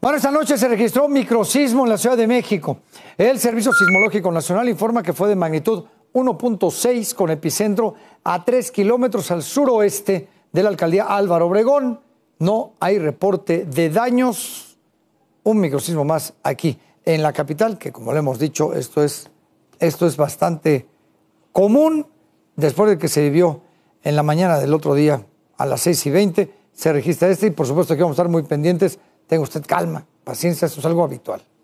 Bueno, esta noche se registró un microsismo en la Ciudad de México. El Servicio Sismológico Nacional informa que fue de magnitud 1.6 con epicentro a 3 kilómetros al suroeste de la alcaldía Álvaro Obregón. No hay reporte de daños. Un microsismo más aquí en la capital, que como le hemos dicho, esto es, esto es bastante común. Después de que se vivió en la mañana del otro día a las 6 y 20, se registra este y por supuesto que vamos a estar muy pendientes Tenga usted calma, paciencia, eso es algo habitual.